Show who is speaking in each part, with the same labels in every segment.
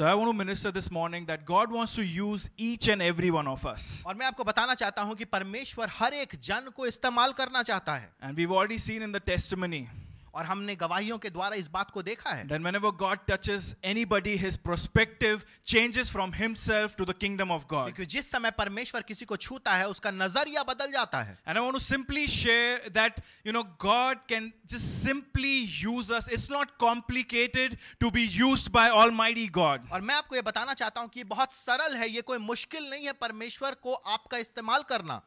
Speaker 1: So I want to minister this morning that God wants to use each and every one of us.
Speaker 2: और मैं आपको बताना चाहता हूं कि परमेश्वर हर एक जन को इस्तेमाल करना चाहता है. And we've already seen in the testimony. और हमने गवाहियों के द्वारा इस बात को देखा है
Speaker 1: then whenever God touches anybody his perspective changes from himself to the kingdom of God क्योंकि जिस समय परमेश्वर किसी को छूता
Speaker 2: है उसका नजरिया बदल जाता है
Speaker 1: and I want to simply share that you know God can just simply use us it's not complicated to be used by almighty
Speaker 2: God और मैं आपको यह बताना चाहता हूं कि बहुत सरल है यह कोई मुश्किल नहीं है परमेश्वर को आपका इस्तेमाल करना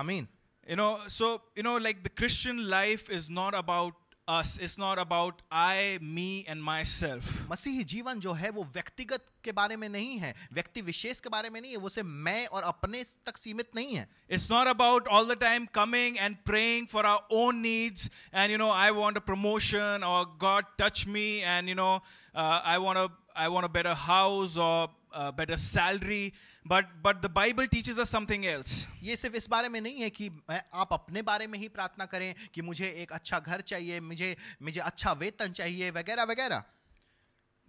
Speaker 2: आमीन You know, so, you know, like the Christian
Speaker 1: life is not about us it's not about i me and myself मसीही
Speaker 2: जीवन जो है वो व्यक्तिगत के बारे में नहीं है व्यक्ति it's not about all the time coming and praying for our own
Speaker 1: needs and you know i want a promotion or god touch me and you know uh, i want a i want a better house or a better salary but but the bible
Speaker 2: teaches us something else ये सिर्फ इस बारे में नहीं है कि आप अपने बारे में ही प्रार्थना करें कि मुझे एक अच्छा घर चाहिए मुझे मुझे अच्छा वेतन चाहिए वगैरह वगैरह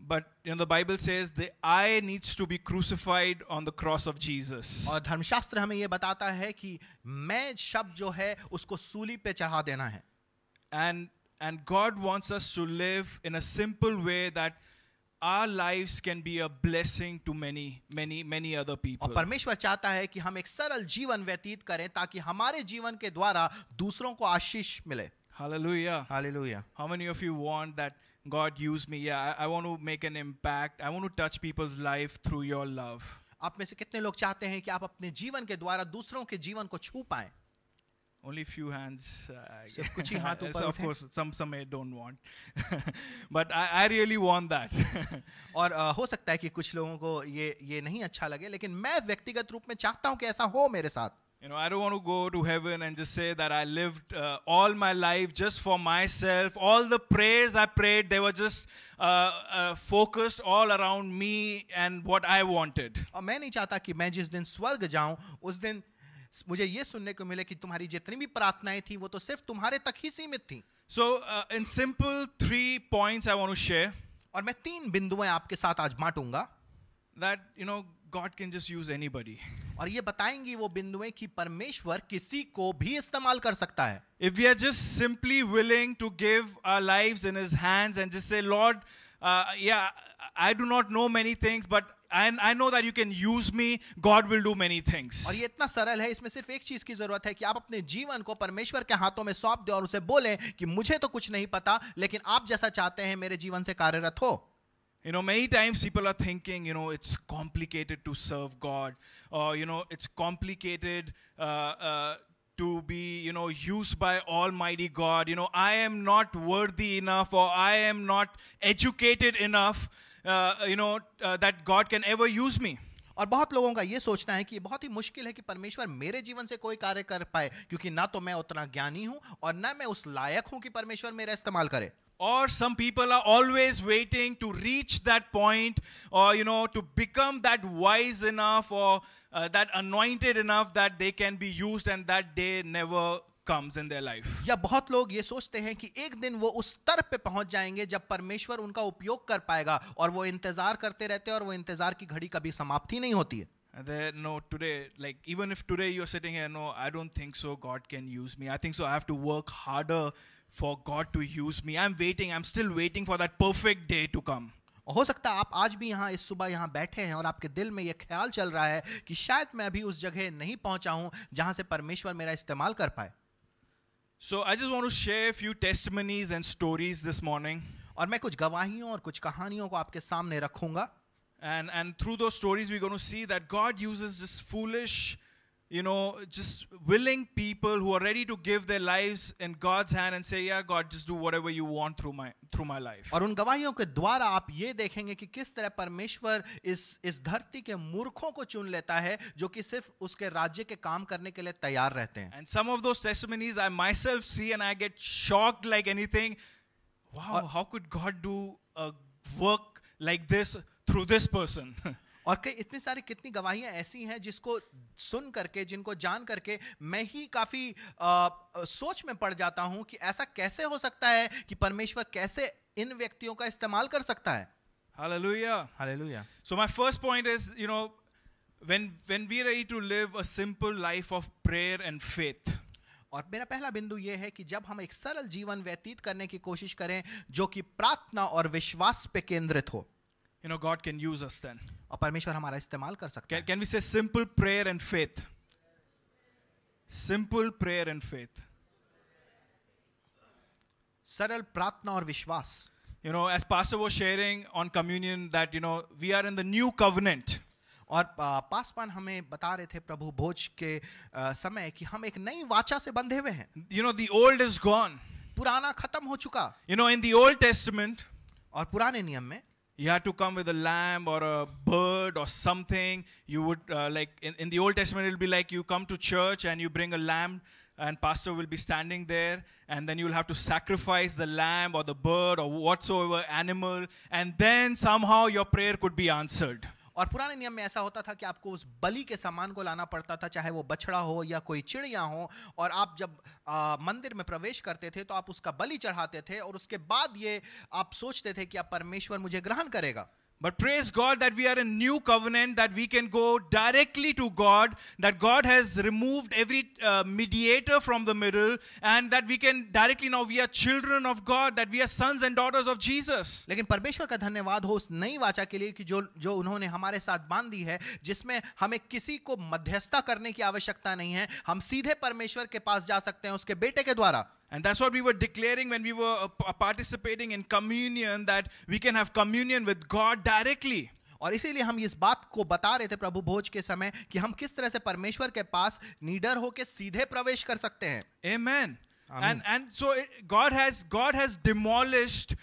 Speaker 1: But you know the Bible says the I needs to be crucified on the cross of Jesus. और धर्मशास्त्र हमें ये बताता है कि मैं शब्द जो है उसको सूली पे चढ़ा देना है. And and God wants us to live in a simple way that our lives can be a blessing to many many many other people और
Speaker 2: परमेश्वर चाहता है कि हम एक सरल जीवन व्यतीत करें ताकि हमारे जीवन के द्वारा दूसरों को आशीष मिले
Speaker 1: hallelujah hallelujah how many of you want that god use me yeah I, I want to make an impact i want to touch people's life through your love
Speaker 2: आप में से कितने लोग चाहते हैं कि आप अपने जीवन के द्वारा दूसरों के जीवन को छू पाएं only few hands. Uh, so, of course,
Speaker 1: some some I don't want, but I, I really want that.
Speaker 2: और uh, हो सकता है कि कुछ लोगों को ये ये नहीं अच्छा लगे, लेकिन मैं व्यक्तिगत रूप में चाहता हूँ कि ऐसा हो मेरे साथ.
Speaker 1: You know, I don't want to go to heaven and just say that I lived uh, all my life just for myself. All the prayers I prayed, they were just uh, uh, focused all around me and what I wanted. prayed,
Speaker 2: they were just focused all around me and what I wanted. मुझे ये सुनने को मिले कि तुम्हारी जितनी भी प्रार्थनाएं थी वो तो सिर्फ तुम्हारे तक ही सीमित थी so in simple three points I want to share और मैं तीन बिंदुएं आपके साथ आज बांटूंगा that you know God can just use anybody और ये बताएंगी वो बिंदुएं कि परमेश्वर किसी को भी इस्तेमाल कर सकता है if we are just
Speaker 1: simply willing to give our lives in his hands and just say Lord uh, yeah, I do not know many things, but I, I know that you can use me. God will do many things.
Speaker 2: और ये इतना सरल है इसमें सिर्फ एक चीज की जरूरत है कि आप अपने जीवन को परमेश्वर के हाथों में सौंप दें और उसे बोले कि मुझे तो कुछ नहीं पता लेकिन आप जैसा चाहते हैं मेरे जीवन से कार्यरत हो You know, many
Speaker 1: times people are thinking, you know, it's complicated to serve God,
Speaker 2: or, you know, it's
Speaker 1: complicated uh, uh, to be, you know, used by Almighty God. You know, I am not worthy enough or I am not educated enough, uh, you know, uh, that God can ever use me.
Speaker 2: और बहुत लोगों का ये सोचना है कि बहुत ही मुश्किल है कि परमेश्वर मेरे जीवन से कोई कार्य कर पाए क्योंकि ना तो मैं उतना ज्ञानी हूं और ना मैं उस लायक हूं कि परमेश्वर मेरा इस्तेमाल करे
Speaker 1: or some people are always waiting to reach that point or you know to become that wise enough or uh, that anointed enough that they can be used and that day never comes in their life
Speaker 2: या बहुत लोग ये सोचते हैं कि एक दिन वो उस स्तर पे पहुंच जाएंगे जब परमेश्वर उनका उपयोग कर पाएगा और वो इंतजार करते रहते हैं और वो इंतजार की घड़ी कभी समाप्ति नहीं होती है
Speaker 1: there, no, today, like even if today you're sitting here, no, I don't think so. God can use me. I think so. I have to work harder for God to use me. I'm waiting. I'm still waiting for that perfect day to come.
Speaker 2: हो सकता है आप आज भी यहाँ इस सुबह यहाँ बैठे हैं और आपके दिल में यह ख्याल चल रहा है कि शायद मैं अभी उस जगह नहीं पहुंचा हूं जहां से परमेश्वर मेरा इस्तेमाल कर पाए so I just want to share few testimonies and stories this morning और मैं कुछ गवाहियों और कुछ कहानियों को आपके सामने रखूंगा
Speaker 1: एंड एंड थ्रू दो stories we gonna see that God uses this foolish you know, just willing people who are ready to give their lives in God's hand and say, "Yeah, God, just do whatever you want through my through my life."
Speaker 2: और उन गवाहियों के द्वारा आप ये देखेंगे कि किस तरह परमेश्वर इस इस धरती के मूर्खों को चुन लेता है जो कि सिर्फ उसके राज्य के काम करने के लिए तैयार रहते हैं. And some of those testimonies I myself see and I get
Speaker 1: shocked like anything. Wow, how could God do a work
Speaker 2: like this through this person? और कई इतनी सारी कितनी गवाहियां ऐसी हैं जिसको सुन करके जिनको जान करके मैं ही काफ़ी सोच में पड़ जाता हूं कि ऐसा कैसे हो सकता है कि परमेश्वर कैसे इन व्यक्तियों का इस्तेमाल कर सकता है
Speaker 1: Hallelujah. Hallelujah. So my first point
Speaker 2: और मेरा पहला बिंदु यह है कि जब हम एक सरल जीवन व्यतीत करने की कोशिश करें जो कि प्रार्थना और विश्वास पे केंद्रित हो
Speaker 1: you know God can use us then.
Speaker 2: aur parmeshwar hamara istemal
Speaker 1: kar sakta hai Can we say simple prayer and faith? Simple prayer and faith. saral prarthna aur vishwas You know, as Pastor was sharing on communion that you know we are in the new covenant. और पासवान हमें बता रहे थे प्रभु
Speaker 2: भोज के समय कि हम एक नई वाचा से बंधे हुए हैं you know the old is gone पुराना खत्म हो चुका you know in the old testament और पुराने नियम में you had
Speaker 1: to come with a lamb or a bird or something. You would, uh, like, in, in the Old Testament, it'll be like you come to church and you bring a lamb, and pastor will be standing there, and then you'll have to sacrifice the lamb or the bird or whatsoever animal, and then somehow your prayer could be answered.
Speaker 2: और पुराने नियम में ऐसा होता था कि आपको उस बलि के सामान को लाना पड़ता था चाहे वो बछड़ा हो या कोई चिड़िया हो और आप जब आ, मंदिर में प्रवेश करते थे तो आप उसका बलि चढ़ाते थे और उसके बाद ये आप सोचते थे कि आप परमेश्वर मुझे ग्रहण करेगा But praise God that we are in new covenant, that we can go directly to God,
Speaker 1: that God has removed every uh, mediator from the middle, and that we can directly now we are children of God, that we are sons and daughters of Jesus.
Speaker 2: लेकिन परमेश्वर का धन्यवाद हो उस नई वाचा के लिए कि जो जो उन्होंने हमारे साथ बांध दी है, जिसमें हमें किसी को मध्यस्थता करने की आवश्यकता नहीं है, हम सीधे परमेश्वर के पास जा सकते हैं उसके बेटे के द्वारा. And that's what we
Speaker 1: were declaring when we were uh, participating in communion that we can have communion with God
Speaker 2: directly. और इसीलिए हम इस बात को बता रहे थे प्रभु भोज के समय कि हम किस तरह से परमेश्वर के पास निडर होकर सीधे प्रवेश कर सकते हैं Amen. And and so
Speaker 1: God has God has demolished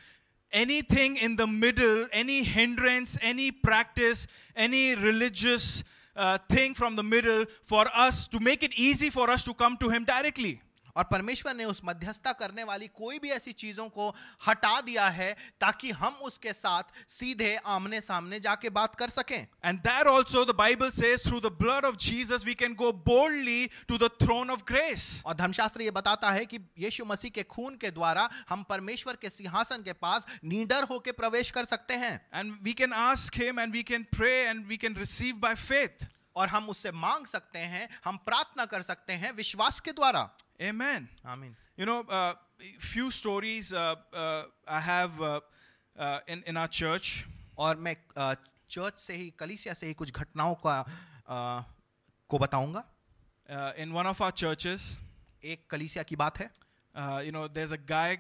Speaker 1: anything in the middle, any hindrance, any practice, any religious uh, thing from the middle
Speaker 2: for us to make it easy for us to come to him directly. और परमेश्वर ने उस मध्यस्थता करने वाली कोई भी ऐसी चीज़ों को हटा दिया है ताकि हम उसके साथ सीधे आमने सामने जाके बात कर सकें
Speaker 1: and there also the Bible says through the blood of Jesus we
Speaker 2: can go boldly to the throne of grace और धर्मशास्त्र ये बताता है कि यीशु मसीह के खून के द्वारा हम परमेश्वर के सिंहासन के पास नीडर होकर प्रवेश कर सकते हैं and we can ask him and we can pray and we can receive by faith और हम उससे मांग सकते हैं हम प्रार्थना कर सकते हैं विश्वास
Speaker 1: के द्वारा Amen.
Speaker 2: और मैं चर्च uh, से ही कलिसिया से ही कुछ घटनाओं का uh, को बताऊंगा in one of our churches एक कलीसिया की बात है you know there
Speaker 1: is a guy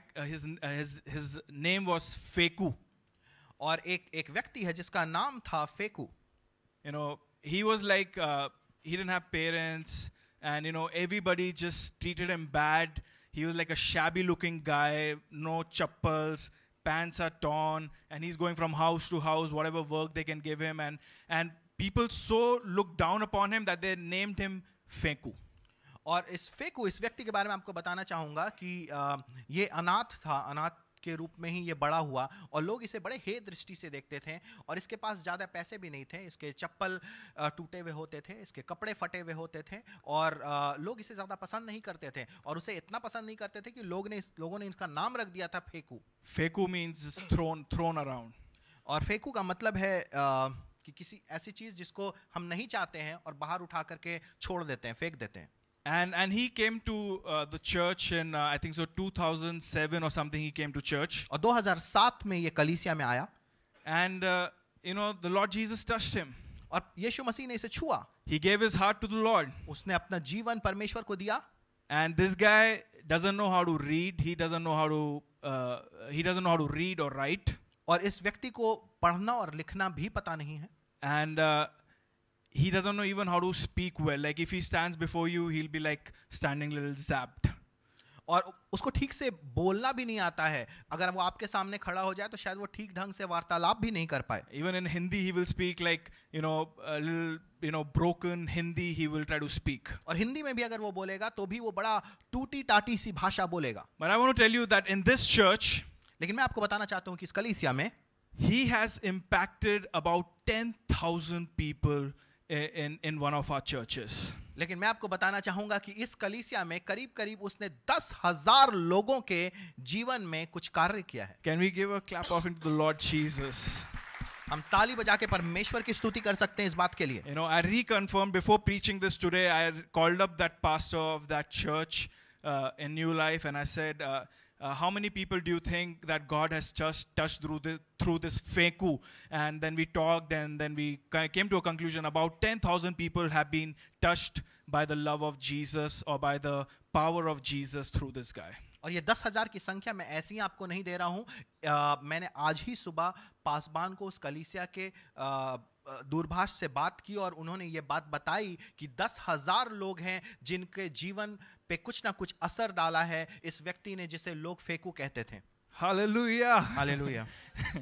Speaker 1: name was Feku और एक एक
Speaker 2: व्यक्ति है जिसका नाम था Feku
Speaker 1: you know he was like, uh, he didn't have parents, and you know, everybody just treated him bad. He was like a shabby looking guy, no chappals, pants are torn, and he's going from house to house, whatever work they can give him. And, and people so looked down upon him that they named him Feku.
Speaker 2: और इस फेकू इस व्यक्ति के बारे में आपको बताना चाहूँगा कि uh, ये अनाथ था अनाथ के रूप में ही ये बड़ा हुआ और लोग इसे बड़े हे दृष्टि से देखते थे और इसके पास ज़्यादा पैसे भी नहीं थे इसके चप्पल टूटे हुए होते थे इसके कपड़े फटे हुए होते थे और लोग इसे ज़्यादा पसंद नहीं करते थे और उसे इतना पसंद नहीं करते थे कि लोग ने लोगों ने इसका नाम रख दिया था फेकू फेकू मीन्स थ्रोन थ्रोन अराउंड और फेकू का मतलब है कि किसी ऐसी चीज़ जिसको हम नहीं चाहते हैं और बाहर उठा करके छोड़ देते हैं फेंक देते हैं
Speaker 1: and and he came to uh, the church in uh, I think so 2007 or something he came to church और 2007 में ये कलीसिया में आया and uh, you know the Lord Jesus touched him और यीशु मसीह ने इसे छुआ he gave his heart to the Lord उसने अपना जीवन परमेश्वर को दिया and this guy doesn't know how to read he doesn't know how to uh, he doesn't know how to read or write और इस व्यक्ति को पढ़ना और लिखना भी पता नहीं है and uh, he doesn't know even how to speak well. Like if
Speaker 2: he stands before you, he'll be like standing little zapped. और उसको ठीक से बोलना भी नहीं आता है अगर वो आपके सामने खड़ा हो जाए तो शायद वो ठीक ढंग से वार्तालाप भी नहीं कर पाए
Speaker 1: even in Hindi he will speak like you know you know broken Hindi he will try to
Speaker 2: speak और हिंदी में भी अगर वो बोलेगा तो भी वो बड़ा टूटी टाटी सी भाषा बोलेगा but I want tell you that in this church लेकिन मैं आपको बताना चाहता हूँ कि इस कलीसिया में he has
Speaker 1: impacted about ten thousand people in, in one of our churches.
Speaker 2: लेकिन मैं आपको बताना चाहूंगा कि इस कलीसिया में करीब करीब उसने दस हजार लोगों के जीवन में कुछ कार्य किया है can we give a clap of in the Lord Jesus हम ताली बजा के परमेश्वर की स्तुति कर सकते हैं इस बात के लिए
Speaker 1: you know I reconfirm before preaching this today I called up that pastor of that church in New Life and I said Uh, how many people do you think that God has just touched through, the, through this feku? And then we talked, and then we came to a conclusion about 10,000 people have been touched by the love of Jesus or by the power of Jesus through this guy.
Speaker 2: और ये दस हज़ार की संख्या मैं ऐसी आपको नहीं दे रहा हूँ मैंने आज ही सुबह पासवान को उस कलीसिया के आ, दूरभाष से बात की और उन्होंने ये बात बताई कि दस हजार लोग हैं जिनके जीवन पे कुछ ना कुछ असर डाला है इस व्यक्ति ने जिसे लोग फेकू कहते थे
Speaker 1: hallelujah hallelujah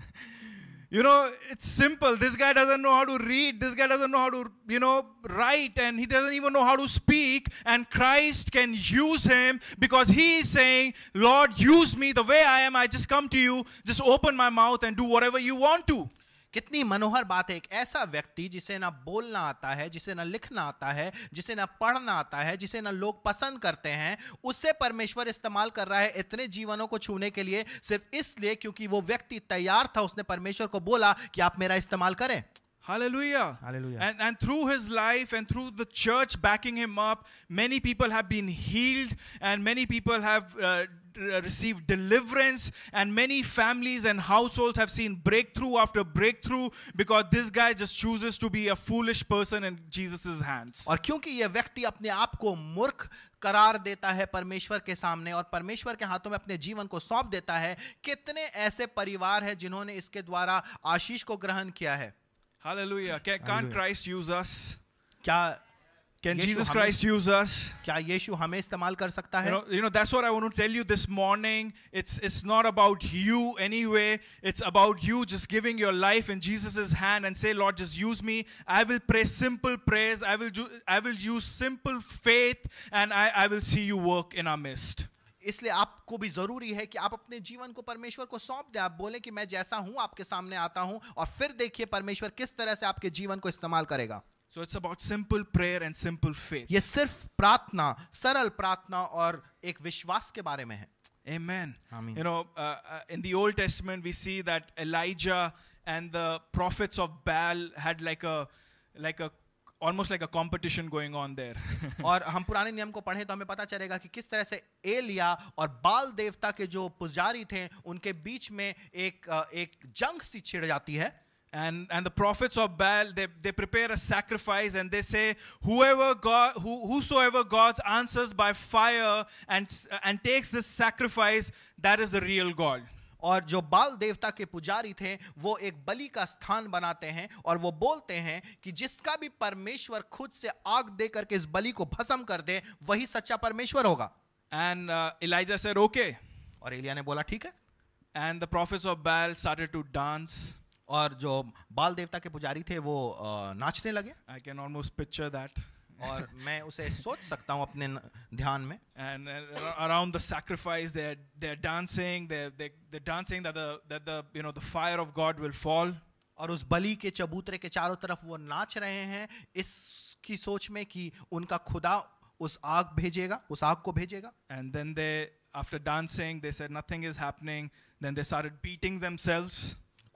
Speaker 2: You know, it's
Speaker 1: simple. This guy doesn't know how to read. This guy doesn't know how to, you know, write. And he doesn't even know how to speak. And Christ can use him because he is saying, Lord,
Speaker 2: use me the way I am. I just come to you. Just open my mouth and do whatever you want to. कितनी मनोहर बात है एक ऐसा व्यक्ति जिसे ना बोलना आता है जिसे ना लिखना आता है जिसे ना पढ़ना आता है जिसे ना लोग पसंद करते हैं उससे परमेश्वर इस्तेमाल कर रहा है इतने जीवनों को छूने के लिए सिर्फ इसलिए क्योंकि वो व्यक्ति तैयार था उसने परमेश्वर को बोला कि आप मेरा इस्तेमाल करें
Speaker 1: Hallelujah. Hallelujah. And, and through his life and through the church backing him up, many people have been healed and many people have uh, received deliverance, and many families and households have seen breakthrough after breakthrough because this guy just chooses to be a foolish person in Jesus's hands.
Speaker 2: aur kyunki ye vyakti apne aap ko murkh करार देता है परमेश्वर के सामने और परमेश्वर के हाथों में अपने जीवन को सौंप देता है कितने ऐसे परिवार हैं जिन्होंने इसके द्वारा आशीष को ग्रहण किया है
Speaker 1: hallelujah Can, Christ use us क्या Can Jesus Christ
Speaker 2: use us? क्या यीशु हमें इस्तेमाल कर सकता है? You know,
Speaker 1: you know that's what I want to tell you this morning. It's it's not about you anyway. It's about you just giving your life in Jesus's hand and say, Lord, just use me. I will pray simple prayers. I will do, I will use simple faith, and I I will see you work in our midst.
Speaker 2: इसलिए आपको भी जरूरी है कि आप अपने जीवन को परमेश्वर को सौंप दें आप बोले कि मैं जैसा हूं आपके सामने आता हूं और फिर देखिए परमेश्वर किस तरह से आपके जीवन को इस्तेमाल करेगा So it's about simple prayer and simple faith. ये सिर्फ प्रार्थना सरल प्रार्थना और एक विश्वास के बारे में है Amen.
Speaker 1: Amen. You know, uh, in the Old Testament, we see that Elijah and the prophets of Baal had like a like a almost like a competition going on there.
Speaker 2: और हम पुराने नियम को पढ़ें तो हमें पता चलेगा कि किस तरह से एलिया और बाल देवता के जो पुजारी थे उनके बीच में एक एक जंग सी छिड़ जाती है
Speaker 1: and and the prophets of baal they, they prepare a sacrifice and they say whoever god who, whosoever God answers by fire and and takes this sacrifice
Speaker 2: that is the real god और जो बाल देवता के पुजारी थे वो एक बलि का स्थान बनाते हैं और वो बोलते हैं कि जिसका भी परमेश्वर खुद से आग दे करके इस बलि को भस्म कर दे वही सच्चा परमेश्वर होगा
Speaker 1: एंड इलाइजा सर ओके और एलिया ने बोला ठीक है and the prophets of Baal started to dance और जो बाल देवता के पुजारी थे वो नाचने लगे I can almost picture that और मैं उसे सोच सकता हूँ अपने ध्यान में and uh, around the sacrifice they're they are dancing they they dancing that the that the you know the fire of God will fall और उस
Speaker 2: बलि के चबूतरे के चारों तरफ वो नाच रहे हैं इसकी सोच में कि उनका खुदा उस आग भेजेगा उस आग को भेजेगा and then they after dancing they
Speaker 1: said nothing is happening then they started beating themselves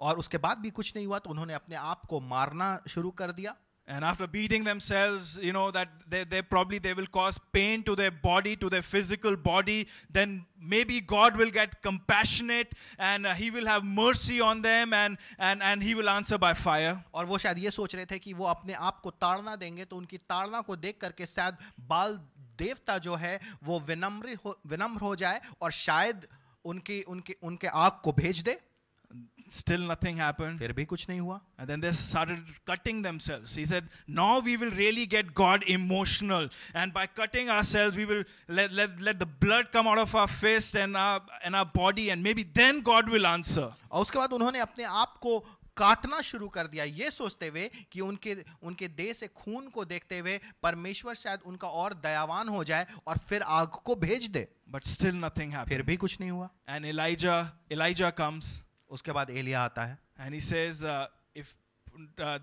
Speaker 1: और उसके बाद भी कुछ नहीं हुआ तो उन्होंने अपने आप को मारना शुरू कर दिया And after beating themselves, you know, that they, they probably they will cause pain to their body, to their physical body. Then maybe God will get compassionate and uh, he will have mercy on them and, and, and he will answer
Speaker 2: by fire. और वो शायद ये सोच रहे थे कि वो अपने आप को ताड़ना देंगे तो उनकी ताड़ना को देख करके शायद बाल देवता जो है वो विनम्र हो विनम्र हो जाए और शायद उनकी उनके उनके आग को भेज दे
Speaker 1: Still nothing happened. fir bhi kuch nahi hua And then they started cutting themselves. He said, now we will really get God emotional, and by cutting ourselves, we will let let let the blood come out of our fist and our
Speaker 2: and our body, and maybe then God will answer. aur uske baad unhone apne aap ko काटना शुरू कर दिया ये सोचते हुए कि उनके उनके देह से खून को देखते हुए परमेश्वर शायद उनका और दयावान हो जाए और फिर आग को भेज दे बट स्टिल नथिंग फिर भी कुछ नहीं हुआ
Speaker 1: एंड इलाइजा इलाइजा कम्स उसके बाद एलिया आता है and he says if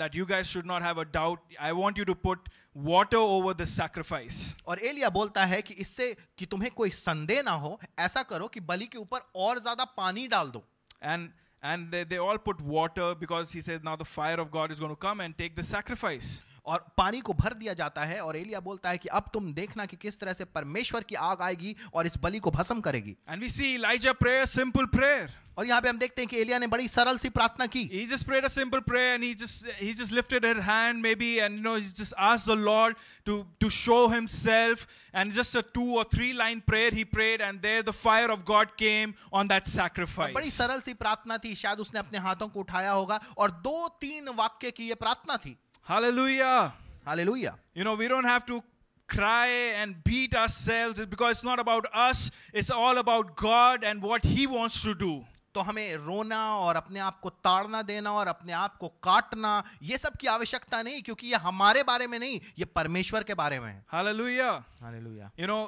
Speaker 1: that you guys should not have a doubt i want you to put water over the
Speaker 2: sacrifice और एलिया बोलता है कि इससे कि तुम्हें कोई संदेह ना हो ऐसा करो कि बलि के ऊपर और ज्यादा पानी डाल दो and and they, they all put water because he says now
Speaker 1: the fire of god is going to come and take the
Speaker 2: sacrifice और पानी को भर दिया जाता है और एलिया बोलता है कि अब तुम देखना कि किस तरह से परमेश्वर की आग आएगी और इस बलि को भस्म करेगी and we see Elijah
Speaker 1: prayer simple prayer और यहाँ पे हम देखते हैं कि एलिया ने बड़ी सरल सी प्रार्थना की he just prayed a simple prayer and he just he just lifted her hand maybe and you know he just asked the lord to to show himself and just a two or three line prayer he prayed and there the fire of god came on that sacrifice बड़ी सरल
Speaker 2: सी प्रार्थना थी शायद उसने अपने हाथों को उठाया होगा और दो तीन वाक्य की ये प्रार्थना थी
Speaker 1: Hallelujah. Hallelujah. You know, we don't have to cry and beat ourselves because it's not about us, it's all about God and
Speaker 2: what He wants to do. तो हमें रोना और अपने आप को ताड़ना देना और अपने आप को काटना ये सब की आवश्यकता नहीं क्योंकि ये हमारे बारे में नहीं ये परमेश्वर के बारे में है
Speaker 1: hallelujah hallelujah you know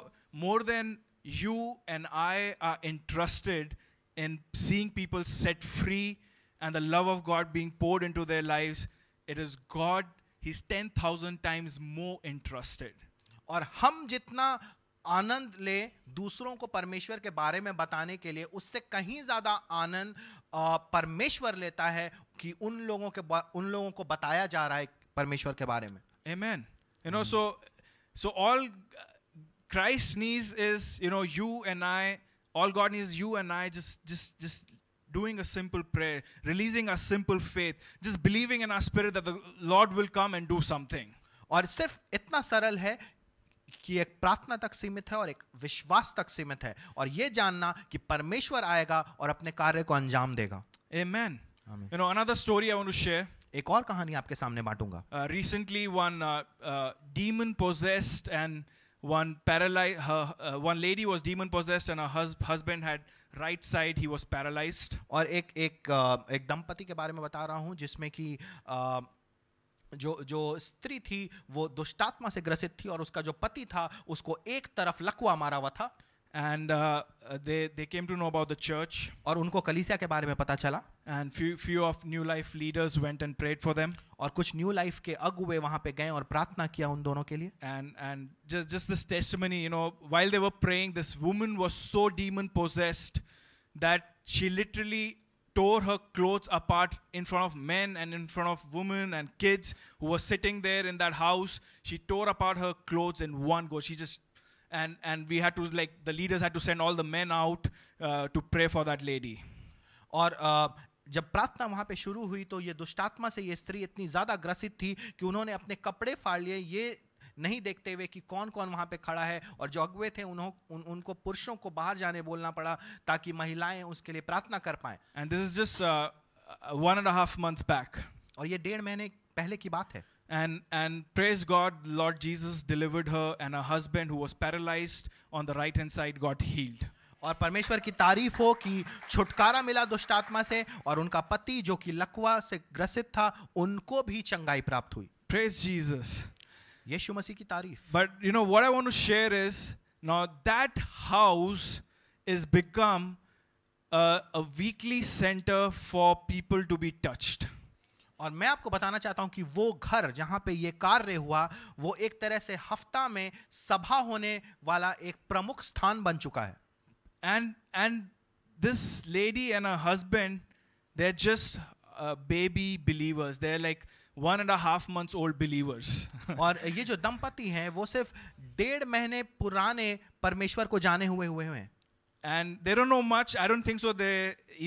Speaker 1: more than you and I are interested in seeing people set free and the love of God being poured into their lives it is God he ten thousand times more interested
Speaker 2: और हम जितना आनंद ले दूसरों को परमेश्वर के बारे में बताने के लिए उससे कहीं ज्यादा आनंद परमेश्वर लेता है कि उन लोगों के उन लोगों को बताया जा रहा है परमेश्वर के बारे में uh you know so so
Speaker 1: all Christ needs is you know you and I all God is you and I just just just doing a simple prayer, releasing a simple faith, just
Speaker 2: believing in our spirit that the Lord will come and do something. और सिर्फ इतना सरल है कि एक प्रार्थना तक सीमित है और एक विश्वास तक सीमित है और ये जानना कि परमेश्वर आएगा और अपने कार्य को अंजाम देगा Amen.
Speaker 1: Amen. You know another story I want to share.
Speaker 2: एक और कहानी आपके सामने बांटूंगा
Speaker 1: recently one demon possessed and one paralyze one lady one demon was and possessed had
Speaker 2: right side he was paralyze और एक एक एक दंपति के बारे में बता रहा हूँ जिसमें कि जो जो स्त्री थी वो दुष्टात्मा से ग्रसित थी और उसका जो पति था उसको एक तरफ लकवा मारा हुआ था and uh, uh, they they came to know
Speaker 1: about the church aur unko कलीसिया के बारे में पता चला and few few of new life leaders went and
Speaker 2: prayed for them और कुछ new life के अगुवे वहां पे गए और प्रार्थना किया उन दोनों के लिए and and
Speaker 1: just just this testimony you know while they were praying this woman was so demon possessed that she literally tore her clothes apart in front of men and in front of women and kids who were sitting there in that house she tore apart her clothes in one go she just and, and we had to like the leaders had to send all the men out uh, to
Speaker 2: pray for that lady or uh, जब प्रार्थना वहां पे शुरू हुई तो ये दुष्टात्मा से ये स्त्री इतनी ज्यादा ग्रसित थी कि उन्होंने अपने कपड़े फाड़ लिए ये नहीं देखते हुए कि कौन कौन वहां पे खड़ा है और जो अगुए थे उन्हों उन, उनको पुरुषों को बाहर जाने बोलना पड़ा ताकि महिलाएं उसके लिए प्रार्थना कर पाए
Speaker 1: and this is just one and half month back और ये डेढ़ महीने पहले की बात है And, and praise God, Lord Jesus delivered her, and her husband, who was paralyzed on the right hand side, got healed. और परमेश्वर की तारीफ
Speaker 2: हो कि छुटकारा मिला दुष्टात्मा से और उनका पति जो कि लकवा से ग्रसित था उनको भी चंगाई प्राप्त हुई Praise Jesus. यीशु मसीह की तारीफ but you
Speaker 1: know what I want to share is now that house is become
Speaker 2: a weekly center for people to be touched और मैं आपको बताना चाहता हूं कि वो घर जहां पे ये कार्य हुआ वो एक तरह से हफ्ता में सभा होने वाला एक प्रमुख स्थान बन चुका है and and
Speaker 1: this lady and a husband they just baby believers they like one and half months old believers और ये जो दंपति हैं वो सिर्फ डेढ़ महीने पुराने परमेश्वर को जाने हुए हुए हैं and they don't know much
Speaker 2: i don't think so they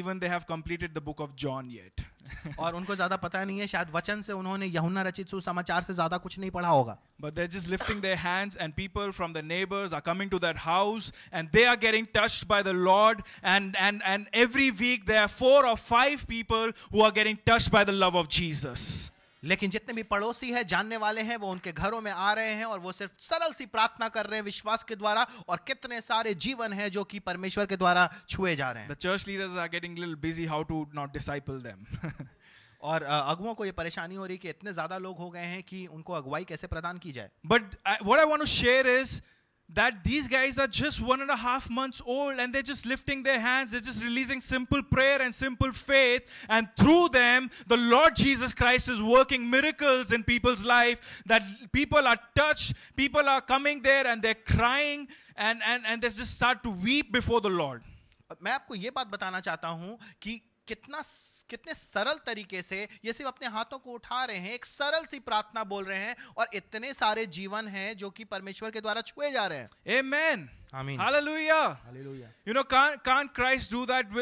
Speaker 2: even they have completed the book of john yet और उनको ज्यादा पता नहीं है शायद वचन से उन्होंने यहुन्ना रचित सुसमाचार से ज्यादा कुछ नहीं पढ़ा होगा but they just lifting their hands
Speaker 1: and people from the neighbours are coming to that house and they are getting touched by the Lord and and and every week there are four और five people who are getting touched by the love of Jesus
Speaker 2: लेकिन जितने भी पड़ोसी हैं जानने वाले हैं वो उनके घरों में आ रहे हैं और वो सिर्फ सरल सी प्रार्थना कर रहे हैं विश्वास के द्वारा और कितने सारे जीवन हैं जो कि परमेश्वर के द्वारा छुए जा रहे हैं
Speaker 1: church leaders are getting little busy how to not disciple them और अगुओं को ये
Speaker 2: परेशानी हो रही कि इतने ज्यादा लोग हो गए हैं कि उनको अगुवाई कैसे प्रदान की जाए but
Speaker 1: what I want to share is that these guys are just one and a half months old and they're just lifting their hands, they're just releasing simple prayer and simple faith, and through them, the Lord Jesus Christ is working miracles in people's life that people are touched, people are coming
Speaker 2: there and they're crying and, and, and they just start to weep before the Lord. मैं आपको ये बात बताना चाहता हूं कि कितना कितने सरल तरीके से ये सिर्फ अपने हाथों को उठा रहे हैं एक सरल सी प्रार्थना बोल रहे हैं और इतने सारे जीवन हैं जो कि परमेश्वर के द्वारा छुए जा रहे
Speaker 1: हैं Amen. Amen. Hallelujah. Hallelujah. You know, can't, can't Christ
Speaker 2: do that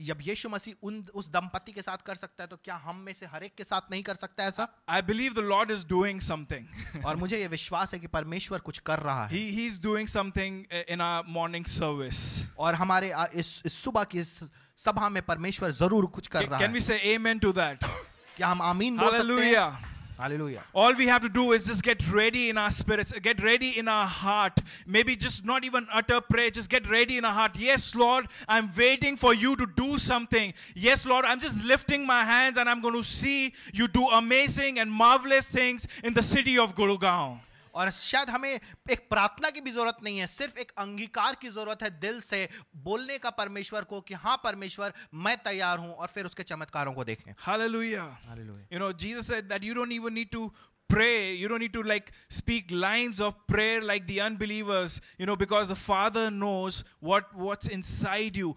Speaker 2: जब यीशु मसीह उन उस दंपति के साथ कर सकता है तो क्या हम में से हर एक के साथ नहीं कर सकता ऐसा I believe the Lord is doing something और मुझे ये विश्वास है कि परमेश्वर कुछ कर रहा है he is doing something in our morning service और हमारे इस, सुबह की सभा में परमेश्वर जरूर कुछ कर रहा है कैन वी
Speaker 1: से आमेन टू दैट क्या हम आमीन बोल सकते हैं hallelujah Hallelujah. All we have to do is just get ready in our spirits, get ready in our heart. Maybe just not even utter prayer, just get ready in our heart. Yes, Lord, I'm waiting for you to do something. Yes, Lord, I'm just lifting my hands and I'm going to see you do amazing and marvelous things in the city of Gurgaon.
Speaker 2: और शायद हमें एक प्रार्थना की भी ज़रूरत नहीं है सिर्फ एक अंगीकार की ज़रूरत है दिल से बोलने का परमेश्वर को कि हाँ परमेश्वर मैं तैयार हूं और फिर उसके चमत्कारों को देखें pray you don't need to like
Speaker 1: speak lines of prayer like the unbelievers you know because the father knows what what's inside you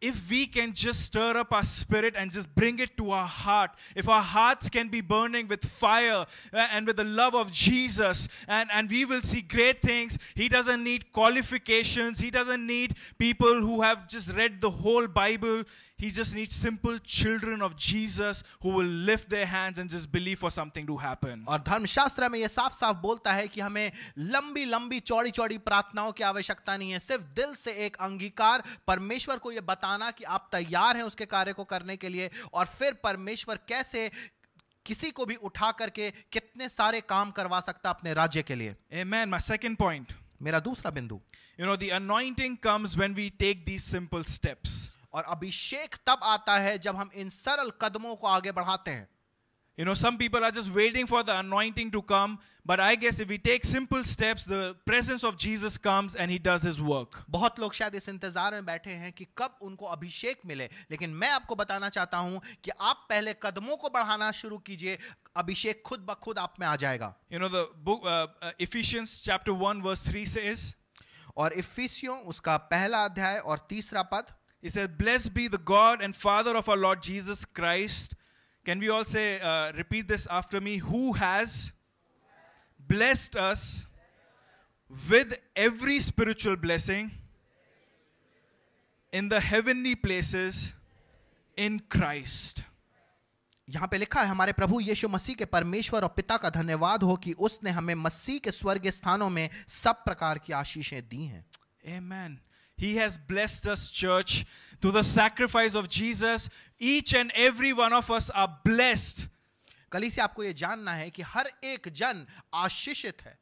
Speaker 1: if we can just stir up our spirit and just bring it to our heart, if our hearts can be burning with fire uh, and with the love of Jesus, and, and we will see great things. He doesn't need qualifications, He doesn't need people who have just read the whole Bible. He just needs simple children of Jesus who will lift their hands and just believe for something to happen. और धर्मशास्त्र
Speaker 2: में ये साफ साफ बोलता है कि हमें लंबी लंबी चौड़ी चौड़ी प्रार्थनाओं की आवश्यकता नहीं है सिर्फ दिल से एक अंगीकार परमेश्वर को ये बताना कि आप तैयार हैं उसके कार्य को करने के लिए और फिर परमेश्वर कैसे किसी को भी उठा करके कितने सारे काम करवा सकता अपने राज्य के लिए Amen. My second point. मेरा दूसरा बिंदु you know the anointing we
Speaker 1: take these simple steps और अभिषेक तब आता है जब हम इन सरल कदमों को
Speaker 2: आगे बढ़ाते हैं
Speaker 1: You know, some people are just waiting for the anointing to come, but I guess if we take simple steps, the presence of Jesus comes and he does his work.
Speaker 2: बहुत लोग शायद इस इंतजार में बैठे हैं कि कब उनको अभिषेक मिले लेकिन मैं आपको बताना चाहता हूं कि आप पहले कदमों को बढ़ाना शुरू कीजिए अभिषेक खुद ब खुद आप में आ जाएगा You know the book uh,
Speaker 1: Ephesians chapter 1 verse 3 says और इफिसियों उसका पहला अध्याय और तीसरा पद He said, Blessed be the God and Father of our Lord Jesus Christ. Can we all say, uh, repeat this after me? Who has blessed us with every spiritual blessing
Speaker 2: in the heavenly places in Christ. यहाँ पे लिखा है हमारे प्रभु यीशु मसीह के परमेश्वर और पिता का धन्यवाद हो कि उसने हमें मसीह के स्वर्ग स्थानों में सब प्रकार की आशीषें दी हैं।
Speaker 1: Amen. He has blessed us, church, through the sacrifice of Jesus. Each and every one of us are blessed. कल से आपको ये जानना है कि हर एक जन आशीषित है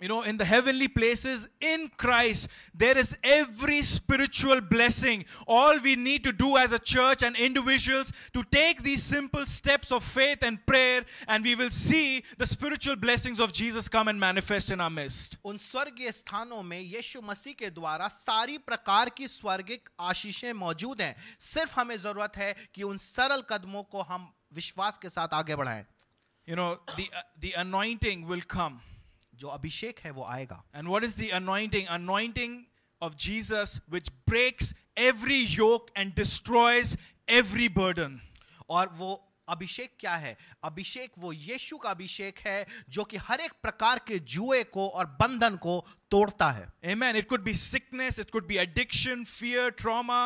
Speaker 1: you know, in the heavenly places in Christ, there is every spiritual blessing. All we need to do as a church and individuals to take these simple steps of faith and prayer, and we will see the spiritual blessings of Jesus come and manifest in our midst.
Speaker 2: उन स्वर्गीय स्थानों में यीशु मसीह के द्वारा सारी प्रकार की स्वर्गिक आशीषें मौजूद हैं। सिर्फ हमें जरूरत है कि उन सरल कदमों को हम विश्वास के साथ आगे बढ़ाएं।
Speaker 1: You know, the uh, the anointing will come. जो अभिषेक है वो आएगा and what is the anointing anointing of Jesus which
Speaker 2: breaks every yoke and destroys every burden और वो अभिषेक क्या है अभिषेक वो यीशु का अभिषेक है जो कि हर एक प्रकार के जुए को और बंधन को तोड़ता है Amen. It could be sickness, it could be addiction,
Speaker 1: fear, trauma,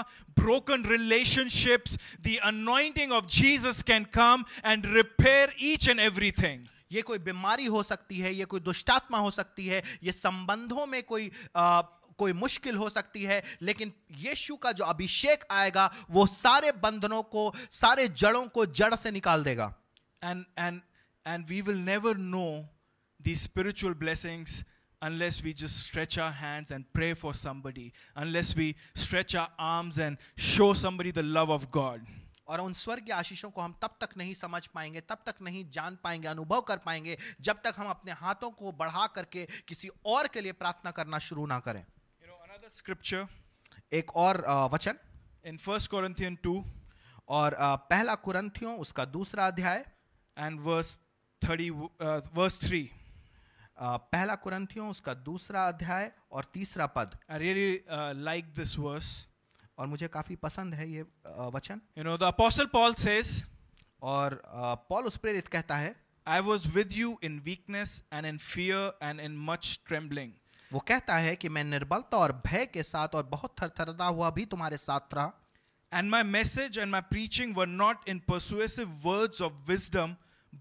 Speaker 1: broken relationships. The anointing of Jesus can
Speaker 2: come and repair each and everything. ये कोई बीमारी हो सकती है ये कोई दुष्टात्मा हो सकती है ये संबंधों में कोई आ, कोई मुश्किल हो सकती है लेकिन यीशु का जो अभिषेक आएगा वो सारे बंधनों को सारे जड़ों को जड़ से निकाल देगा and and and we will never know the spiritual
Speaker 1: blessings unless we just stretch our hands and pray for somebody, unless we stretch our arms and show somebody the love of God.
Speaker 2: और उन स्वर्ग की आशीषों को हम तब तक नहीं समझ पाएंगे तब तक नहीं जान पाएंगे अनुभव कर पाएंगे जब तक हम अपने हाथों को बढ़ा करके किसी और के लिए प्रार्थना करना शुरू ना करें स्क्रिप्चर एक और वचन इन फर्स्ट कोरिंथियन टू और पहला कुरंथियों उसका
Speaker 1: दूसरा अध्याय and verse thirty verse three पहला
Speaker 2: कुरंथियों उसका दूसरा अध्याय और तीसरा पद I really like this verse और मुझे काफी पसंद है ये वचन you know the apostle Paul says
Speaker 1: और पॉल उस प्रेरित कहता है I was with you in weakness and in fear and in much trembling वो कहता है कि मैं निर्बलता और भय के साथ और बहुत थरथरता हुआ भी तुम्हारे साथ रहा and my message and my preaching were not in persuasive words of wisdom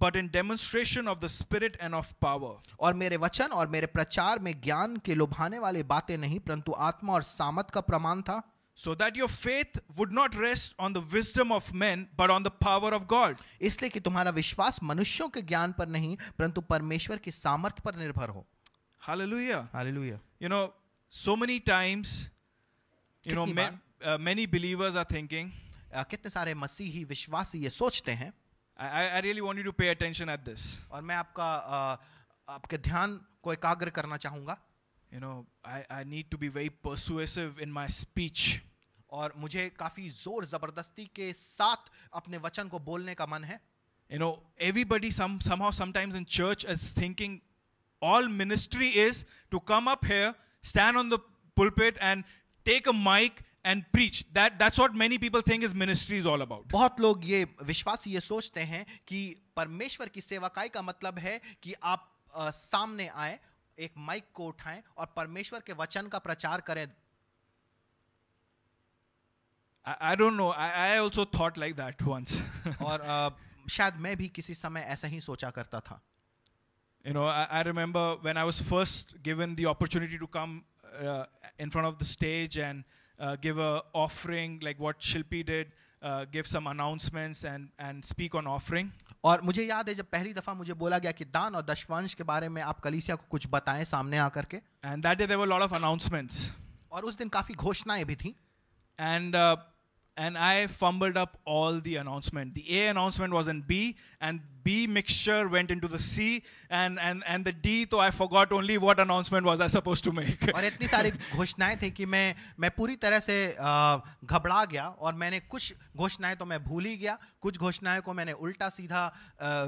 Speaker 1: but in demonstration of the Spirit and of power
Speaker 2: और मेरे वचन और मेरे प्रचार में ज्ञान के लुभाने वाले बातें नहीं परंतु आत्मा और सामत का प्रमाण था
Speaker 1: so that your faith would not rest on the wisdom of men
Speaker 2: but on the power of God isliye ki tumhara vishwas manushyon ke gyan par nahi parantu parmeshwar ki samarth par nirbhar ho hallelujah hallelujah
Speaker 1: you know so many times you know ma- uh, many believers are thinking kitne sare masihi vishwasi ye sochte hain I, I really want you to pay attention at this aur main aapka aapke dhyan ko
Speaker 2: ekagra karna chahunga you know, I, I need to be very persuasive in my speech. और मुझे काफी जोर जबरदस्ती के साथ अपने वचन को बोलने का मन
Speaker 1: You know, everybody some somehow sometimes in church is thinking all ministry is to come up here, stand on the pulpit and take a mic
Speaker 2: and preach that that's what many people think is ministry is all about बहुत लोग ये विश्वासी ये सोचते हैं कि परमेश्वर की सेवाकाई का मतलब है कि आप सामने आए एक माइक को उठाएं और परमेश्वर के वचन का प्रचार करें
Speaker 1: I don't know I also thought like that once और uh,
Speaker 2: शायद मैं भी किसी समय ऐसा ही सोचा करता था
Speaker 1: you know I remember when I was first given the opportunity to come in front of the stage and give a offering like what Shilpi did give some announcements and and speak on
Speaker 2: offering और मुझे याद है जब पहली दफा मुझे बोला गया कि दान और दशवंश के बारे में आप कलीसिया को कुछ बताएं सामने आकर के and that day there were lot of announcements और उस दिन काफी घोषणाएं भी थी
Speaker 1: and uh, and I fumbled up all the announcement. The A announcement was in B, and B mixture went into the C, and and and the D. So I forgot
Speaker 2: only what announcement was I supposed to make. और इतनी सारी घोषणाएं थी कि मैं मैं पूरी तरह से घबरा गया और मैंने कुछ घोषणाएं तो मैं भूल ही गया कुछ घोषणाएं को मैंने उल्टा सीधा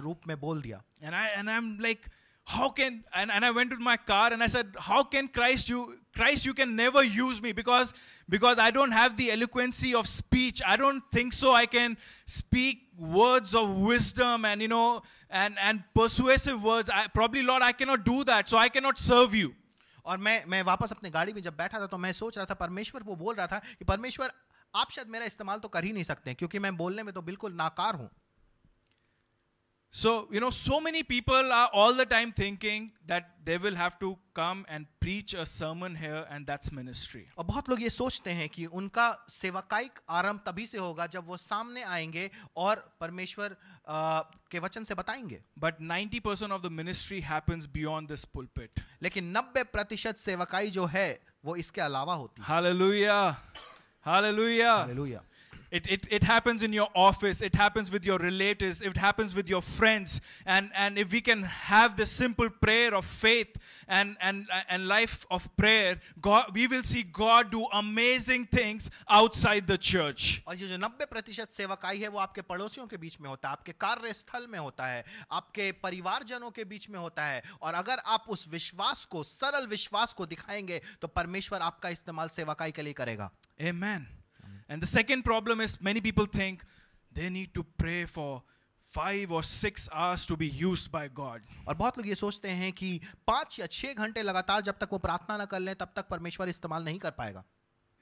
Speaker 2: रूप में बोल दिया.
Speaker 1: And I and I'm like how can and, and i went to my car and i said how can christ you christ you can never use me because because i don't have the eloquency of speech i don't think so i can speak words of wisdom and you know and and persuasive words I, probably lord i cannot do that so i
Speaker 2: cannot serve you और मैं मैं वापस अपने गाड़ी में जब बैठा था तो मैं सोच रहा था परमेश्वर वो बोल रहा था कि परमेश्वर आप शायद मेरा इस्तेमाल तो कर ही नहीं सकते क्योंकि मैं बोलने में तो बिल्कुल नाकार हूं
Speaker 1: so, you know, so many people are all the time thinking that they will have to come and preach a sermon here and that's ministry. और बहुत लोग
Speaker 2: ये सोचते हैं कि उनका सेवाकायिक आरंभ तभी से होगा जब वो सामने आएंगे और परमेश्वर के वचन से बताएंगे.
Speaker 1: But 90% of the ministry happens beyond this pulpit.
Speaker 2: लेकिन 90% सेवकाई जो है वो इसके अलावा होती
Speaker 1: है. Hallelujah. Hallelujah. Hallelujah. It, it, it happens in your office, it happens with your relatives, it happens with your friends. And, and if we can have the simple prayer of faith and, and, and life of prayer, God, we will see God do amazing things
Speaker 2: outside the church. और ये 90 प्रतिशत सेवकाई है वो आपके पड़ोसियों के बीच में होता है आपके कार्यस्थल में होता है आपके परिवारजनों के बीच में होता है और अगर आप उस विश्वास को सरल विश्वास को दिखाएंगे तो परमेश्वर आपका इस्तेमाल सेवकाई के लिए करेगा Amen. And the second problem is many people think they need to pray for five or six hours to be used by God. और बहुत लोग ये सोचते हैं कि पांच या छह घंटे लगातार जब तक वो प्रार्थना ना कर लें तब तक परमेश्वर इस्तेमाल नहीं कर पाएगा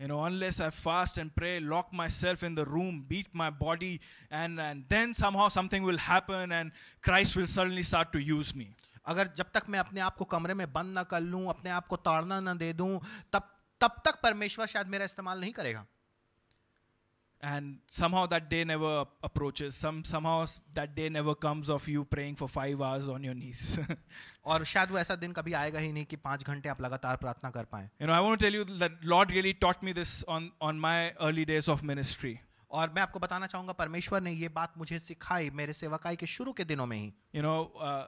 Speaker 2: You know, unless I
Speaker 1: fast and pray, lock myself in the room, beat my body, and, and then somehow something
Speaker 2: will happen and Christ will suddenly start to use me. अगर जब तक मैं अपने आप को कमरे में बंद ना कर लूँ अपने आप को ताड़ना ना दे दूँ तब तब तक परमेश्वर शायद मेरा इस्तेमाल नहीं करेगा and somehow
Speaker 1: that day never approaches some somehow that day never comes of you praying for 5 hours on your knees Or, शायद वो ऐसा दिन कभी आएगा
Speaker 2: ही नहीं कि 5 घंटे आप लगातार प्रार्थना कर पाएं
Speaker 1: you know I want to tell you that Lord really taught me this on on
Speaker 2: my early days of ministry और मैं आपको बताना चाहूंगा परमेश्वर ने ये बात मुझे सिखाई मेरे सेवकाई के शुरू के दिनों में ही
Speaker 1: you know uh,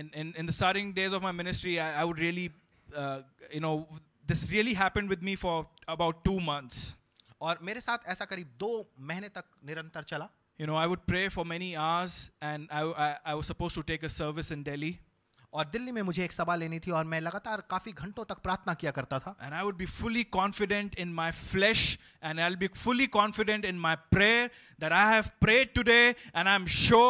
Speaker 1: in in in the starting days of my ministry I, I would really uh, you know this really happened with me for about 2 months
Speaker 2: और मेरे साथ
Speaker 1: You know, I would pray for many hours, and I was supposed to take a service in Delhi. और दिल्ली में मुझे एक सभा लेनी थी और मैं लगातार काफी घंटों तक प्रार्थना किया करता था and I would be fully confident in my flesh and I be fully confident in my prayer that I have prayed today and I am sure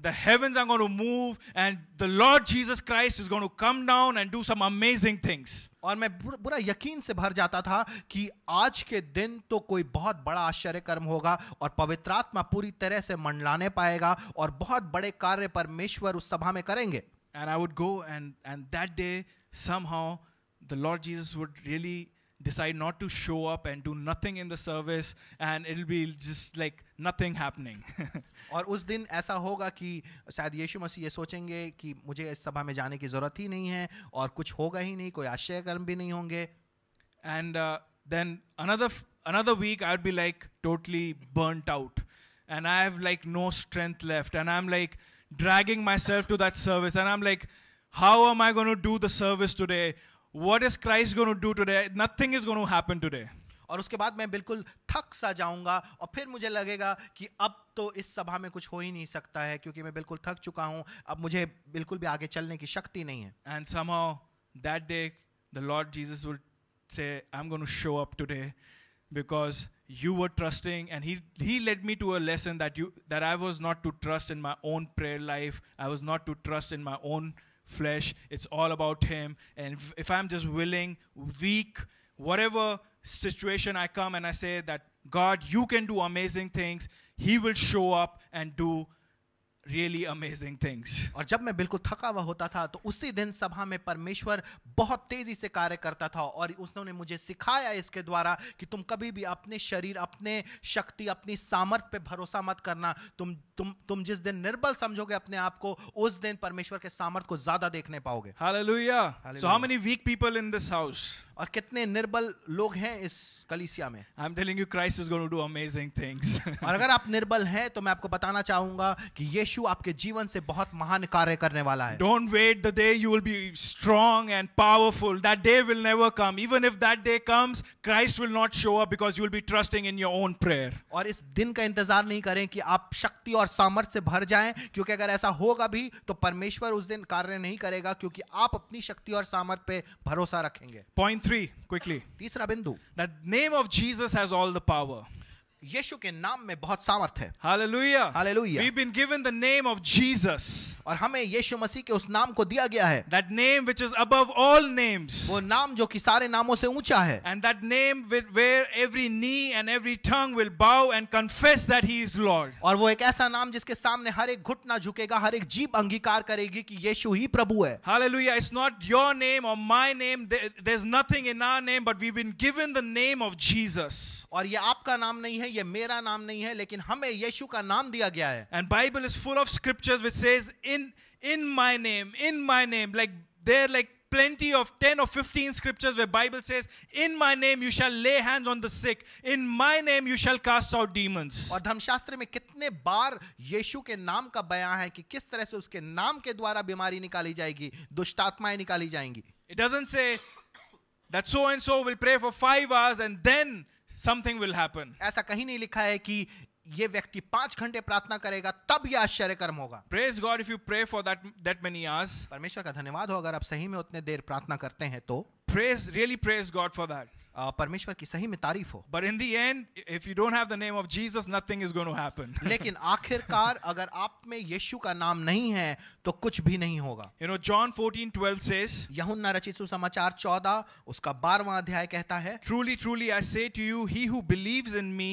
Speaker 1: the heavens are going to move and the Lord Jesus Christ is going to come down and do
Speaker 2: some amazing things और मैं बुरा यकीन से भर जाता था कि आज के दिन तो कोई बहुत बड़ा आश्चर्य कर्म होगा और पवित्र आत्मा पूरी तरह से मंडलाने पाएगा और बहुत बड़े कार्य परमेश्वर उस सभा में करेंगे
Speaker 1: and I would go and and that day somehow the Lord Jesus would really decide not to show up and do nothing in the service and it'll be just like nothing happening
Speaker 2: aur us din aisa hoga ki shayad yeshu masi ye sochenge ki mujhe is sabha mein jane ki zarurat hi nahi hoga hi nahi koi aashay karm bhi honge and uh, then another
Speaker 1: another week i would be like totally burnt out and i have like no strength left and i'm like dragging myself to that service. And I'm like, how am I going to do the service today? What is Christ going to do today? Nothing is going to happen today.
Speaker 2: और उसके बाद मैं बिल्कुल थक सा जाऊंगा और फिर मुझे लगेगा कि अब तो इस सभा में कुछ हो ही नहीं सकता है क्योंकि मैं बिल्कुल थक चुका हूं अब मुझे बिल्कुल भी आगे चलने की शक्ति नहीं है and somehow
Speaker 1: that day the Lord Jesus से I am going to show up today because you were trusting and he he led me to a lesson that you that I was not to trust in my own prayer life I was not to trust in my own flesh it's all about him and if, if I'm just willing weak whatever situation I come and I say that God you can do amazing things he will show up and do
Speaker 2: really amazing things. और जब मैं बिल्कुल थका हुआ होता था तो उसी दिन सभा में परमेश्वर बहुत तेजी से कार्य करता था और उसने मुझे सिखाया इसके द्वारा कि तुम कभी भी अपने शरीर अपने शक्ति अपनी सामर्थ पे भरोसा मत करना तुम तुम तुम जिस दिन निर्बल समझोगे अपने आप को उस दिन परमेश्वर के सामर्थ को ज्यादा देखने पाओगे
Speaker 1: hallelujah so how many weak people in this house और कितने निर्बल लोग हैं इस कलीसिया में I am telling you Christ is going to do amazing things और अगर आप
Speaker 2: निर्बल हैं तो मैं आपको बताना चाहूंगा कि यीशु यीशु आपके जीवन से बहुत महान कार्य करने वाला है don't wait the day you will be strong
Speaker 1: and powerful that day will never come even if that day comes Christ will not show up because you will be trusting in your own prayer
Speaker 2: और इस दिन का इंतजार नहीं करें कि आप शक्ति और सामर्थ्य से भर जाएं क्योंकि अगर ऐसा होगा भी तो परमेश्वर उस दिन कार्य नहीं करेगा क्योंकि आप अपनी शक्ति और सामर्थ्य पे भरोसा रखेंगे
Speaker 1: पॉइंट 3 क्विकली
Speaker 2: तीसरा बिंदु the name of Jesus has
Speaker 1: all the power
Speaker 2: यीशु के नाम में बहुत सामर्थ है
Speaker 1: hallelujah hallelujah we been given the name of Jesus और हमें यीशु मसीह के उस नाम को दिया गया है that name which is above all names वो नाम जो कि सारे नामों से ऊंचा है and that name where every knee
Speaker 2: and every tongue will bow and confess that he is Lord और वो एक ऐसा नाम जिसके सामने हर एक घुटना झुकेगा हर एक जीभ अंगीकार करेगी कि यीशु ही प्रभु है hallelujah it's not your name
Speaker 1: और my name there is nothing in our name but we been given the name of Jesus और ये आपका नाम नहीं है ये मेरा नाम नहीं है लेकिन हमें यीशु का नाम दिया गया है and Bible is full of scriptures which says in in my name in my name like there like plenty of 10 or 15 scriptures where bible says in my name you shall lay hands on the sick in
Speaker 2: my name you shall cast out demons और धर्मशास्त्र में कितने बार यीशु के नाम का बयान है कि किस तरह से उसके नाम के द्वारा बीमारी निकाली जाएगी दुष्ट आत्माएं nikali jayengi it
Speaker 1: doesn't say that so and so will pray for 5 hours and then something will happen
Speaker 2: ऐसा कहीं नहीं लिखा है कि ये व्यक्ति पांच घंटे प्रार्थना करेगा तब यह आश्चर्य कर्म होगा praise God if you pray for that that many hours परमेश्वर का धन्यवाद हो अगर आप सही में उतने देर प्रार्थना करते हैं तो praise really praise God for that परमेश्वर की सही में तारीफ हो but in the
Speaker 1: end if you don't have the name of Jesus nothing is going to happen लेकिन
Speaker 2: आखिरकार अगर आप में यीशु का नाम नहीं है तो कुछ भी नहीं होगा यू नो जॉन 14:12 सेज यूहन्ना रचित सुसमाचार 14 उसका 12वां अध्याय कहता है truly truly I say to you he who
Speaker 1: believes in me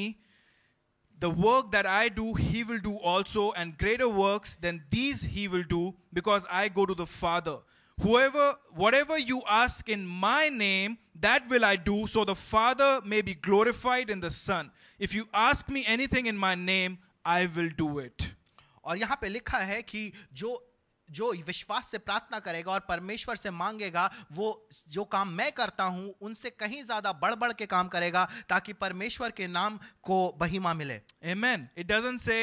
Speaker 1: the work that I do, he will do also, and greater works than these he will do, because I go to the Father. Whoever, whatever you ask in my name, that will I do, so the Father may be glorified in the
Speaker 2: Son. If you ask me anything in my name, I will do it. aur yahan pe likha hai ki jo जो विश्वास से प्रार्थना करेगा और परमेश्वर से मांगेगा वो जो काम मैं करता हूं उनसे कहीं ज्यादा बढ़ बढ़ के काम करेगा ताकि परमेश्वर के नाम को बहिमा मिले um and it doesn't say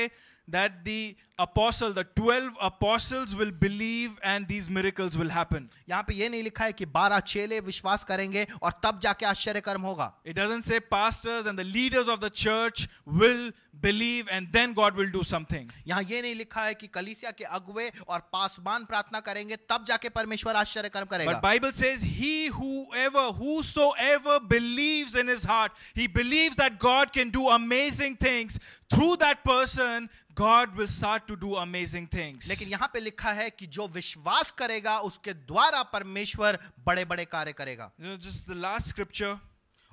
Speaker 2: that the apostle, the 12 apostles will believe and these miracles will happen. यहाँ पे ये नहीं लिखा है कि चेले विश्वास करेंगे और तब जाके आश्चर्य कर्म होगा.
Speaker 1: It doesn't say pastors and the leaders of the church will believe and then God will do something.
Speaker 2: यहाँ ये नहीं लिखा है कि के अगुवे और प्रार्थना करेंगे तब जाके परमेश्वर आश्चर्य कर्म करेगा. But Bible
Speaker 1: says he whoever whosoever believes in his heart he believes that God can do amazing things through that person God will start to do amazing
Speaker 2: things. लेकिन यहाँ पे लिखा है कि जो विश्वास करेगा उसके द्वारा परमेश्वर बड़े बड़े कार्य करेगा Just the last scripture.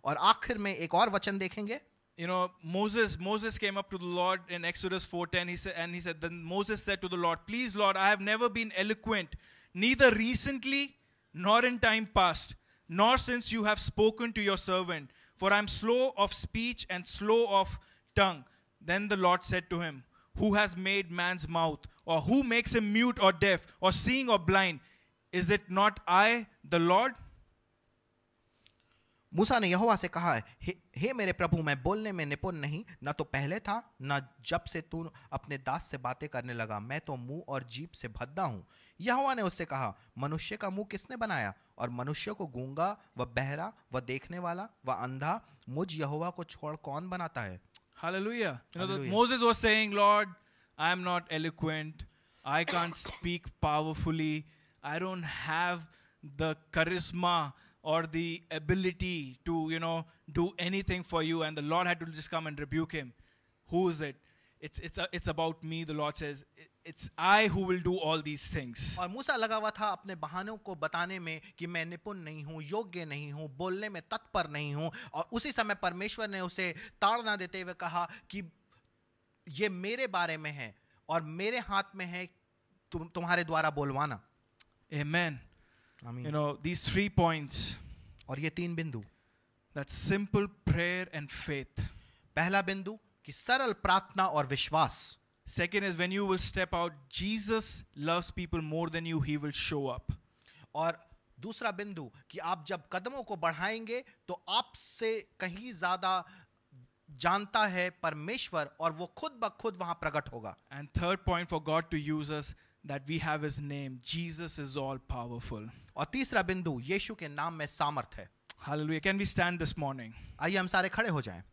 Speaker 2: और आखिर में एक और वचन देखेंगे
Speaker 1: you know moses moses came up to the lord in exodus 4:10 he said and he said then moses said to the lord please lord i have never been eloquent neither recently nor in time past nor since you have spoken to your servant for i am slow of speech and slow of tongue then the lord said to him Who has made man's mouth? Or who makes him mute or deaf or seeing or blind? Is it not I, the
Speaker 2: Lord? मूसा ने यहोवा से कहा हे, हे मेरे प्रभु मैं बोलने में निपुण नहीं न तो पहले था न जब से तू अपने दास से बातें करने लगा मैं तो मुंह और जीप से भद्दा हूं यहोवा ने उससे कहा मनुष्य का मुंह किसने बनाया और मनुष्य को गूंगा व बहरा व देखने वाला व अंधा मुझ यहोवा को छोड़ कौन बनाता है
Speaker 1: Hallelujah. You know, Hallelujah. Moses was saying, Lord, I am not eloquent. I can't speak powerfully. I don't have the charisma or the ability to, you know, do anything for you. And the Lord had to just come and rebuke him. Who is it? It's, it's, a, it's about me, the Lord says.
Speaker 2: It's I who will do all these things और मूसा लगा हुआ था अपने बहानों को बताने में कि मैं निपुण नहीं हूँ योग्य नहीं हूँ बोलने में तत्पर नहीं हूँ और उसी समय परमेश्वर ने उसे ताड़ना देते हुए कहा कि ये मेरे बारे में है और मेरे हाथ में है तुम तुम्हारे द्वारा बोलवाना Amen. Amen. You know these
Speaker 1: three points. और ये तीन बिंदु. That simple prayer and faith. पहला बिंदु कि सरल प्रार्थना और विश्वास. Second is when you will step out
Speaker 2: Jesus loves people more than you he will show up और दूसरा बिंदु कि आप जब कदमों को बढ़ाएंगे तो आपसे कहीं ज्यादा जानता है परमेश्वर और वो खुद ब खुद वहां प्रकट होगा and third point for God
Speaker 1: to use us that we have his name Jesus is all powerful और तीसरा बिंदु
Speaker 2: यीशु के नाम में सामर्थ है hallelujah can we stand this morning आइए हम सारे खड़े हो जाएं